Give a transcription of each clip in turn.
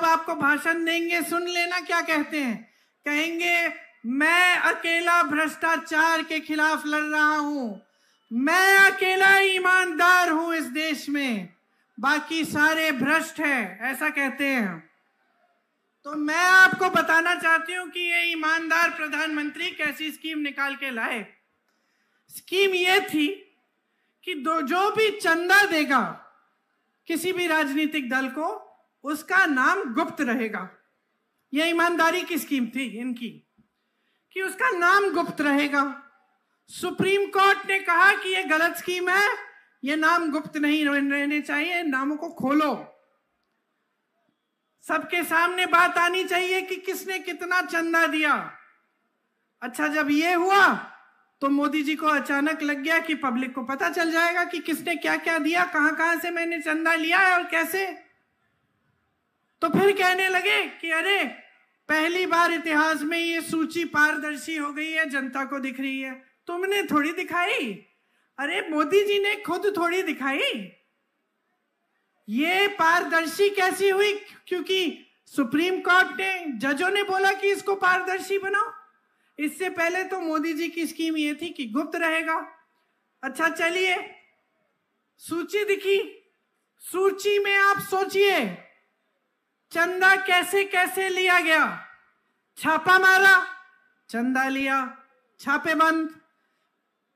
जब आपको भाषण देंगे सुन लेना क्या कहते हैं कहेंगे मैं अकेला भ्रष्टाचार के खिलाफ लड़ रहा हूं मैं अकेला ईमानदार हूं इस देश में बाकी सारे भ्रष्ट हैं ऐसा कहते हैं तो मैं आपको बताना चाहती हूं कि ये ईमानदार प्रधानमंत्री कैसी स्कीम निकाल के लाए स्कीम ये थी कि दो जो भी चंदा देगा किसी भी राजनीतिक दल को उसका नाम गुप्त रहेगा यह ईमानदारी की स्कीम थी इनकी कि उसका नाम गुप्त रहेगा सुप्रीम कोर्ट ने कहा कि यह गलत स्कीम है यह नाम गुप्त नहीं रहने चाहिए नामों को खोलो सबके सामने बात आनी चाहिए कि किसने कितना चंदा दिया अच्छा जब यह हुआ तो मोदी जी को अचानक लग गया कि पब्लिक को पता चल जाएगा कि किसने क्या क्या दिया कहां कहां से मैंने चंदा लिया है और कैसे तो फिर कहने लगे कि अरे पहली बार इतिहास में ये सूची पारदर्शी हो गई है जनता को दिख रही है तुमने थोड़ी दिखाई अरे मोदी जी ने खुद थोड़ी दिखाई ये पारदर्शी कैसी हुई क्योंकि सुप्रीम कोर्ट ने जजों ने बोला कि इसको पारदर्शी बनाओ इससे पहले तो मोदी जी की स्कीम ये थी कि गुप्त रहेगा अच्छा चलिए सूची दिखी सूची में आप सोचिए चंदा कैसे कैसे लिया गया छापा मारा चंदा लिया छापे बंद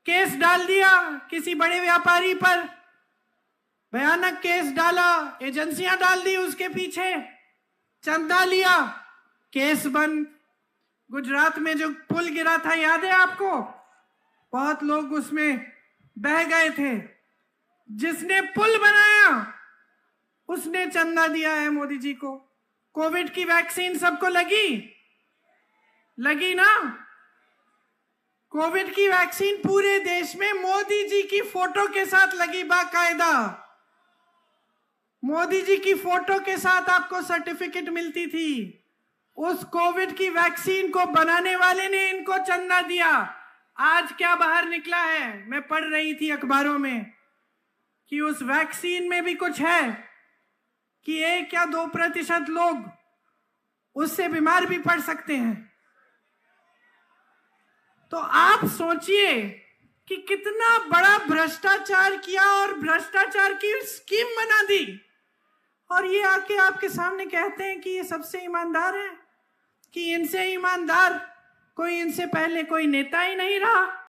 केस डाल दिया किसी बड़े व्यापारी पर भयानक केस डाला एजेंसियां डाल दी उसके पीछे चंदा लिया केस बंद गुजरात में जो पुल गिरा था याद है आपको बहुत लोग उसमें बह गए थे जिसने पुल बनाया उसने चंदा दिया है मोदी जी को कोविड की वैक्सीन सबको लगी लगी ना कोविड की वैक्सीन पूरे देश में मोदी जी की फोटो के साथ लगी बाकायदा मोदी जी की फोटो के साथ आपको सर्टिफिकेट मिलती थी उस कोविड की वैक्सीन को बनाने वाले ने इनको चंदा दिया आज क्या बाहर निकला है मैं पढ़ रही थी अखबारों में कि उस वैक्सीन में भी कुछ है कि एक या दो प्रतिशत लोग उससे बीमार भी पड़ सकते हैं तो आप सोचिए कि कितना बड़ा भ्रष्टाचार किया और भ्रष्टाचार की स्कीम बना दी और ये आके आपके सामने कहते हैं कि ये सबसे ईमानदार है कि इनसे ईमानदार कोई इनसे पहले कोई नेता ही नहीं रहा